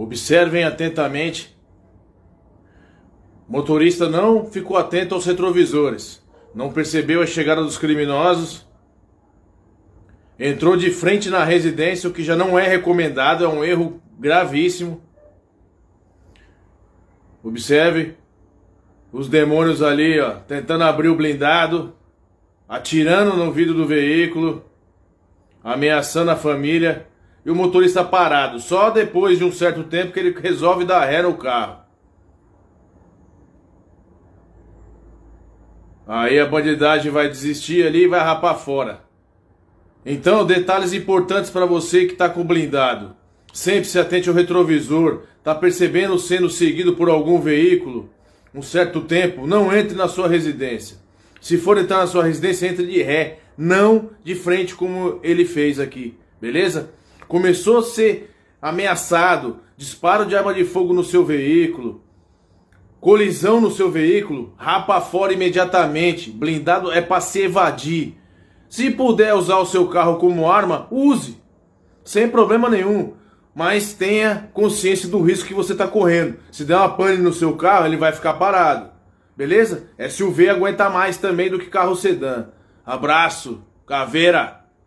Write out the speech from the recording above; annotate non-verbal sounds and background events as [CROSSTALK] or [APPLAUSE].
Observem atentamente. O motorista não ficou atento aos retrovisores, não percebeu a chegada dos criminosos, entrou de frente na residência, o que já não é recomendado, é um erro gravíssimo. Observe os demônios ali, ó, tentando abrir o blindado, atirando no vidro do veículo, ameaçando a família e o motorista parado. Só depois de um certo tempo que ele [LAUGHS] resolve dar ré no carro. Aí a bandidagem vai desistir ali e vai rapar fora. Então, detalhes importantes para você que está com blindado. Sempre se atente ao retrovisor. Está percebendo sendo seguido por algum veículo? Um certo tempo, não entre na sua residência. Se for entrar na sua residência, entre de ré, não de frente como ele fez aqui. Beleza? começou a ser ameaçado, disparo de arma de fogo no seu veículo, colisão no seu veículo, rapa fora imediatamente. Blindado é para se evadir. Se puder usar o seu carro como arma, use, sem problema nenhum. Mas tenha consciência do risco que você está correndo. Se der uma pane no seu carro, ele vai ficar parado. Beleza? É, SUV aguenta mais também do que carro sedã. Abraço, caveira!